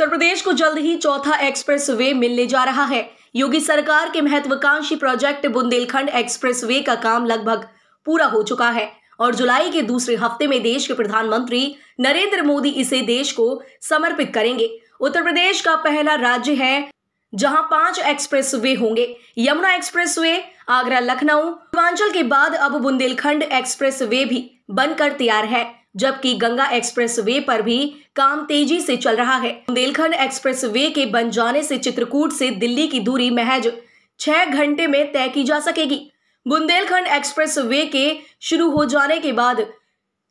उत्तर प्रदेश को जल्द ही चौथा एक्सप्रेस वे मिलने जा रहा है योगी सरकार के महत्वाकांक्षी प्रोजेक्ट बुंदेलखंड एक्सप्रेस वे का काम लगभग पूरा हो चुका है और जुलाई के दूसरे हफ्ते में देश के प्रधानमंत्री नरेंद्र मोदी इसे देश को समर्पित करेंगे उत्तर प्रदेश का पहला राज्य है जहां पांच एक्सप्रेस वे होंगे यमुना एक्सप्रेस वे आगरा लखनऊ पूर्वांचल के बाद अब बुंदेलखंड एक्सप्रेस वे भी बनकर तैयार है जबकि गंगा एक्सप्रेस वे पर भी काम तेजी से चल रहा है बुंदेलखंड एक्सप्रेस वे के बन जाने से चित्रकूट से दिल्ली की दूरी महज छह घंटे में तय की जा सकेगी बुंदेलखंड एक्सप्रेस वे के शुरू हो जाने के बाद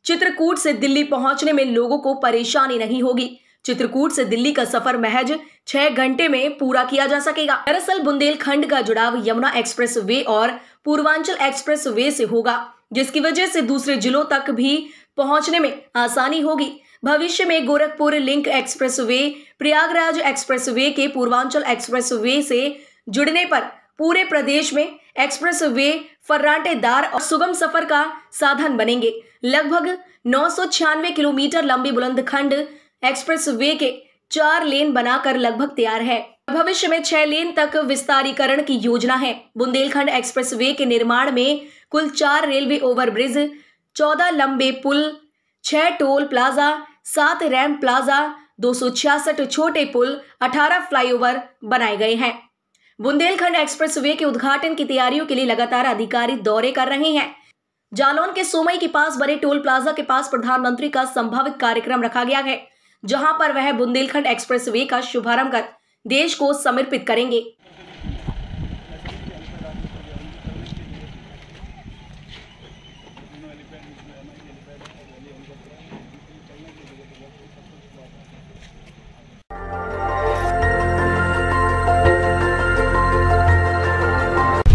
चित्रकूट से दिल्ली पहुंचने में लोगों को परेशानी नहीं होगी चित्रकूट से दिल्ली का सफर महज छह घंटे में पूरा किया जा सकेगा दरअसल बुंदेलखंड का जुड़ाव यमुना एक्सप्रेस वे और पूर्वांचल एक्सप्रेस वे से होगा जिसकी वजह से दूसरे जिलों तक भी पहुंचने में आसानी होगी भविष्य में Gorakhpur link expressway Prayagraj expressway के पूर्वांचल एक्सप्रेस वे से जुड़ने पर पूरे प्रदेश में एक्सप्रेस वे फर्राटेदार और सुगम सफर का साधन बनेंगे लगभग नौ किलोमीटर लंबी बुलंदखंड एक्सप्रेस वे के चार लेन बनाकर लगभग तैयार है भविष्य में छह लेन तक विस्तारीकरण की योजना है बुंदेलखंड एक्सप्रेस वे के निर्माण में कुल चार रेलवे ओवरब्रिज चौदह लंबे पुल छह टोल प्लाजा सात रैम प्लाजा दो छोटे पुल अठारह फ्लाईओवर बनाए गए हैं बुंदेलखंड एक्सप्रेस वे के उद्घाटन की तैयारियों के लिए लगातार अधिकारी दौरे कर रहे हैं जालौन के सोमई के पास बने टोल प्लाजा के पास प्रधानमंत्री का संभावित कार्यक्रम रखा गया है जहां पर वह बुंदेलखंड एक्सप्रेसवे का शुभारंभ कर देश को समर्पित करेंगे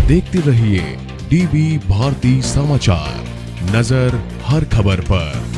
देखते रहिए डीवी भारती समाचार नजर हर खबर पर